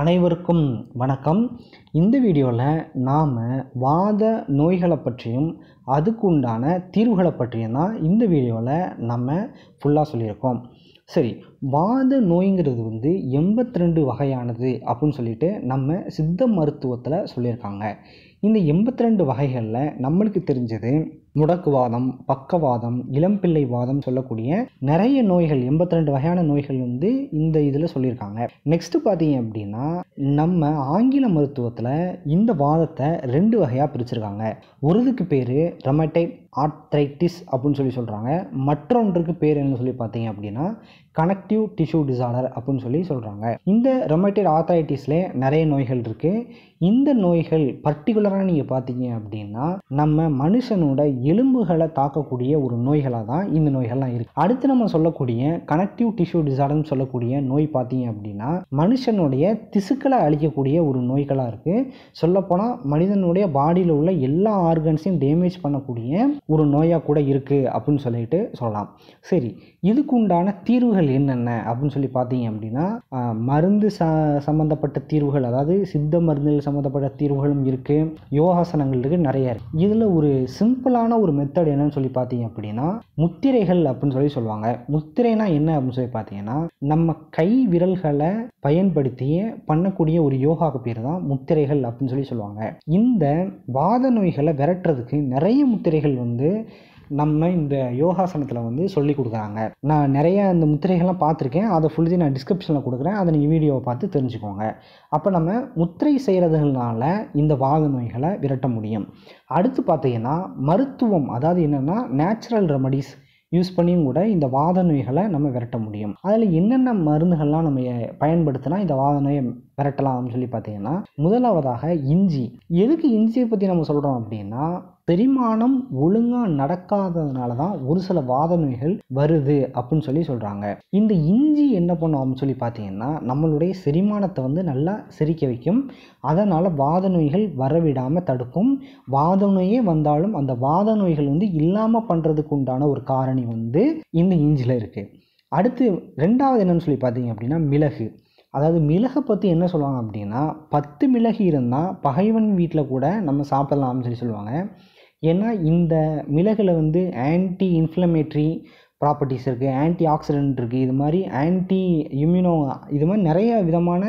அனைவருக்கும் வணக்கம் இந்த வீடியோவில் நாம் வாத நோய்களை பற்றியும் அதுக்கு உண்டான தீர்வுகளை பற்றியும் தான் இந்த வீடியோவில் நம்ம ஃபுல்லாக சொல்லியிருக்கோம் சரி வாத நோய்ங்கிறது வந்து எண்பத்தி ரெண்டு வகையானது அப்படின்னு சொல்லிட்டு நம்ம சித்த மருத்துவத்தில் சொல்லியிருக்காங்க இந்த எண்பத்தி ரெண்டு வகைகளில் நம்மளுக்கு தெரிஞ்சது முடக்குவாதம் பக்கவாதம் இளம்பிள்ளை வாதம் சொல்லக்கூடிய நிறைய நோய்கள் எண்பத்தி ரெண்டு வகையான நோய்கள் வந்து இந்த இதில் சொல்லியிருக்காங்க நெக்ஸ்ட்டு பார்த்தீங்க அப்படின்னா நம்ம ஆங்கில மருத்துவத்தில் இந்த வாதத்தை ரெண்டு வகையாக பிரிச்சிருக்காங்க ஒருதுக்கு பேர் ரமடைப் ஆர்த்ரைட்டிஸ் அப்படின்னு சொல்லி சொல்கிறாங்க மற்றொன்றுக்கு பேர் என்ன சொல்லி பார்த்தீங்க அப்படின்னா கனெக்டிவ் டிஷ்யூ டிசார்டர் அப்படின்னு சொல்லி சொல்கிறாங்க இந்த ரொமேட்டட் ஆர்த்ரைட்டிஸில் நிறைய நோய்கள் இருக்குது இந்த நோய்கள் பர்டிகுலராக நீங்கள் பார்த்தீங்க அப்படின்னா நம்ம மனுஷனோட எலும்புகளை தாக்கக்கூடிய ஒரு நோய்களாக தான் இந்த நோய்கள்லாம் இருக்குது அடுத்து நம்ம சொல்லக்கூடிய கனெக்டிவ் டிஷ்யூ டிசார்டர்னு சொல்லக்கூடிய நோய் பார்த்தீங்க அப்படின்னா மனுஷனுடைய திசுக்களை அழிக்கக்கூடிய ஒரு நோய்களாக இருக்குது சொல்லப்போனால் மனிதனுடைய பாடியில் உள்ள எல்லா ஆர்கன்ஸையும் டேமேஜ் பண்ணக்கூடிய ஒரு நோயாக கூட இருக்குது அப்படின்னு சொல்லிட்டு சொல்லலாம் சரி இதுக்கு உண்டான தீர்வுகள் என்னென்ன அப்படின்னு சொல்லி பார்த்தீங்க அப்படின்னா மருந்து ச சம்மந்தப்பட்ட தீர்வுகள் அதாவது சித்த மருந்துகள் சம்மந்தப்பட்ட தீர்வுகளும் இருக்குது யோகாசனங்கள் இருக்குது நிறைய இருக்குது இதில் ஒரு சிம்பிளான ஒரு மெத்தட் என்னன்னு சொல்லி பார்த்தீங்க அப்படின்னா முத்திரைகள் அப்படின்னு சொல்லி சொல்லுவாங்க முத்திரைனா என்ன அப்படின்னு சொல்லி பார்த்தீங்கன்னா நம்ம கை விரல்களை பயன்படுத்தி பண்ணக்கூடிய ஒரு யோகா பேர் தான் முத்திரைகள் அப்படின்னு சொல்லி சொல்லுவாங்க இந்த வாத நோய்களை விரட்டுறதுக்கு நிறைய முத்திரைகள் வந்து வந்து நம்ம இந்த யோகாசனத்தில் வந்து சொல்லி கொடுக்குறாங்க நான் நிறைய இந்த முத்திரைகள்லாம் பார்த்துருக்கேன் அதை ஃபுல்லுதி நான் டிஸ்கிரிப்ஷனில் கொடுக்குறேன் அதை நீங்கள் வீடியோவை பார்த்து தெரிஞ்சுக்கோங்க அப்போ நம்ம முத்திரை செய்கிறதுனால இந்த வாக நோய்களை விரட்ட முடியும் அடுத்து பார்த்தீங்கன்னா மருத்துவம் அதாவது என்னென்னா நேச்சுரல் ரெமடிஸ் யூஸ் பண்ணியும் கூட இந்த வாத நோய்களை நம்ம விரட்ட முடியும் அதில் என்னென்ன மருந்துகள்லாம் நம்ம பயன்படுத்தினா இந்த வாத நோயை விரட்டலாம் அப்படின்னு சொல்லி பார்த்தீங்கன்னா முதலாவதாக இஞ்சி எதுக்கு இஞ்சியை பற்றி நம்ம சொல்கிறோம் அப்படின்னா செரிமானம் ஒழுங்காக நடக்காததுனால தான் ஒரு சில வாத நோய்கள் வருது அப்படின்னு சொல்லி சொல்கிறாங்க இந்த இஞ்சி என்ன பண்ணும் அப்படின்னு சொல்லி பார்த்தீங்கன்னா நம்மளுடைய செரிமானத்தை வந்து நல்லா செரிக்க வைக்கும் அதனால் வாத நோய்கள் வரவிடாமல் தடுக்கும் வாத நோயே வந்தாலும் அந்த வாத நோய்கள் வந்து இல்லாமல் பண்ணுறதுக்கு உண்டான ஒரு காரணி வந்து இந்த இஞ்சியில் இருக்குது அடுத்து ரெண்டாவது என்னன்னு சொல்லி பார்த்தீங்க அப்படின்னா மிளகு அதாவது மிளகை பற்றி என்ன சொல்லுவாங்க அப்படின்னா பத்து மிளகு இருந்தால் பகைவன் வீட்டில் கூட நம்ம அப்படின்னு சொல்லி சொல்லுவாங்க ஏன்னா இந்த மிளகில் வந்து ஆன்டி இன்ஃப்ளமேட்ரி ப்ராப்பர்ட்டிஸ் இருக்குது ஆன்டி ஆக்சிடென்ட் இருக்குது இது மாதிரி ஆன்டி இம்யூனோ இது மாதிரி நிறைய விதமான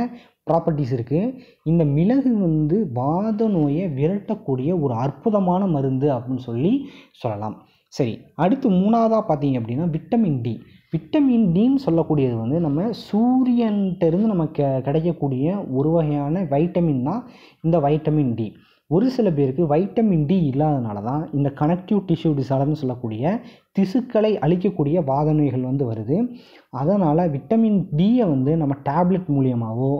ப்ராப்பர்ட்டிஸ் இருக்குது இந்த மிளகு வந்து வாத நோயை விரட்டக்கூடிய ஒரு அற்புதமான மருந்து அப்படின்னு சொல்லி சொல்லலாம் சரி அடுத்து மூணாவதாக பார்த்தீங்க அப்படின்னா விட்டமின் டி விட்டமின் டின்னு சொல்லக்கூடியது வந்து நம்ம சூரியன்கிட்டருந்து நமக்கு கிடைக்கக்கூடிய ஒரு வகையான வைட்டமின் தான் இந்த வைட்டமின் டி ஒரு சில பேருக்கு வைட்டமின் டி இல்லாதனால தான் இந்த கனெக்டிவ் டிஷ்யூ டிசார்டர்னு சொல்லக்கூடிய திசுக்களை அழிக்கக்கூடிய வாத நோய்கள் வந்து வருது அதனால் விட்டமின் டியை வந்து நம்ம டேப்லெட் மூலியமாகவோ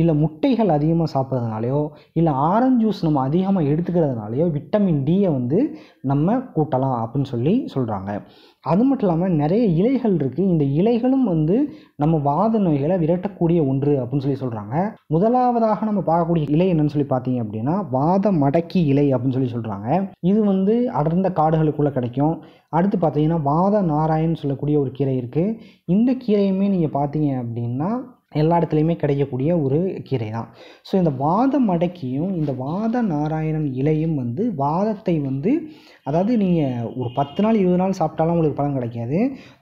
இல்லை முட்டைகள் அதிகமாக சாப்பிட்றதுனாலையோ இல்லை ஆரஞ்சு ஜூஸ் நம்ம அதிகமாக எடுத்துக்கிறதுனாலையோ விட்டமின் டியை வந்து நம்ம கூட்டலாம் அப்படின்னு சொல்லி சொல்கிறாங்க அது மட்டும் இல்லாமல் நிறைய இலைகள் இருக்குது இந்த இலைகளும் வந்து நம்ம வாத நோய்களை விரட்டக்கூடிய ஒன்று அப்படின்னு சொல்லி சொல்கிறாங்க முதலாவதாக நம்ம பார்க்கக்கூடிய இலை என்னன்னு சொல்லி பார்த்தீங்க அப்படின்னா வாத மடக்கி இலை அப்படின்னு சொல்லி சொல்கிறாங்க இது வந்து அடர்ந்த காடுகளுக்குள்ளே கிடைக்கும் அடுத்து பார்த்தீங்கன்னா வாத நாராயண் சொல்லக்கூடிய ஒரு கீரை இருக்குது இந்த கீரையுமே நீங்கள் பார்த்தீங்க அப்படின்னா எல்லா இடத்துலையுமே கிடைக்கக்கூடிய ஒரு கீரை தான் ஸோ இந்த வாத மடக்கியும் இந்த வாத நாராயணன் இலையும் வந்து வாதத்தை வந்து அதாவது நீங்கள் ஒரு பத்து நாள் இருபது நாள் சாப்பிட்டாலும் உங்களுக்கு பலன் கிடைக்காது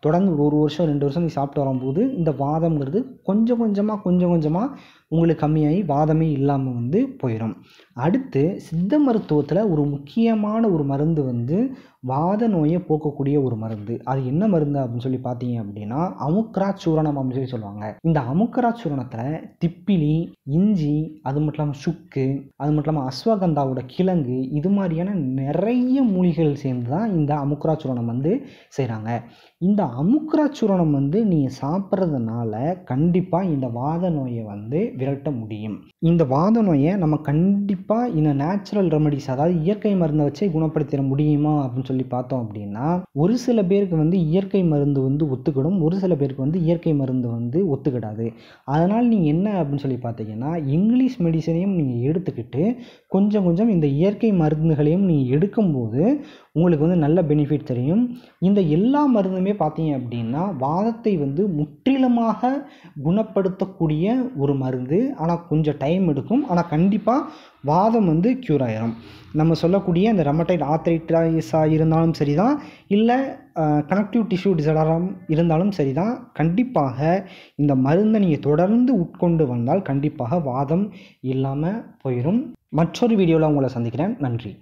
தொடர்ந்து ஒரு வருஷம் ரெண்டு வருஷம் நீ சாப்பிட்டு வரும்போது இந்த வாதம்ங்கிறது கொஞ்சம் கொஞ்சமாக கொஞ்சம் கொஞ்சமாக உங்களுக்கு கம்மியாகி வாதமே இல்லாமல் வந்து போயிடும் அடுத்து சித்த மருத்துவத்தில் ஒரு முக்கியமான ஒரு மருந்து வந்து வாத நோயை போக்கக்கூடிய ஒரு மருந்து அது என்ன மருந்து அப்படின்னு சொல்லி பார்த்தீங்க அப்படின்னா அமுக்கரா சூரணம் அப்படின்னு சொல்லி சொல்லுவாங்க இந்த அமுக்கரா சூரணத்தில் திப்பிலி இஞ்சி அது மட்டும் இல்லாமல் சுக்கு அது மட்டும் இல்லாமல் அஸ்வகந்தாவோட கிழங்கு இது மாதிரியான நிறைய மூலிகைகள் சேர்ந்து தான் இந்த அமுக்கரா சூரணம் வந்து செய்கிறாங்க இந்த அமுக்கரா சூரணம் வந்து நீங்கள் சாப்பிட்றதுனால கண்டிப்பாக இந்த வாத நோயை வந்து விரட்ட முடியும் இந்த வாத நோயை நம்ம கண்டிப்பாக இந்த நேச்சுரல் ரெமடிஸ் அதாவது இயற்கை மருந்தை வச்சு குணப்படுத்திட முடியுமா அப்படின்னு சொல்லி பார்த்தோம் அப்படின்னா ஒரு சில பேருக்கு வந்து இயற்கை மருந்து வந்து ஒத்துக்கிடும் ஒரு சில பேருக்கு வந்து இயற்கை மருந்து வந்து ஒத்துக்கிடாது அதனால் நீங்கள் என்ன அப்படின்னு சொல்லி பார்த்தீங்கன்னா இங்கிலீஷ் மெடிசனையும் நீங்கள் எடுத்துக்கிட்டு கொஞ்சம் கொஞ்சம் இந்த இயற்கை மருந்துகளையும் நீங்கள் எடுக்கும்போது உங்களுக்கு வந்து நல்ல பெனிஃபிட் தெரியும் இந்த எல்லா மருந்துமே பார்த்தீங்க அப்படின்னா வாதத்தை வந்து முற்றிலுமாக குணப்படுத்தக்கூடிய ஒரு மருந்து ஆனால் கொஞ்சம் டைம் எடுக்கும் ஆனால் கண்டிப்பாக வாதம் வந்து க்யூர் ஆகிரும் நம்ம சொல்லக்கூடிய அந்த ரமட்டைட் ஆத்தரைட்டாய்ஸாக இருந்தாலும் சரி தான் இல்லை கனெக்டிவ் டிஷ்யூ டிசார்டராக இருந்தாலும் சரி தான் கண்டிப்பாக இந்த மருந்தை நீங்கள் தொடர்ந்து உட்கொண்டு வந்தால் கண்டிப்பாக வாதம் இல்லாமல் போயிடும் மற்றொரு வீடியோவில் உங்களை சந்திக்கிறேன் நன்றி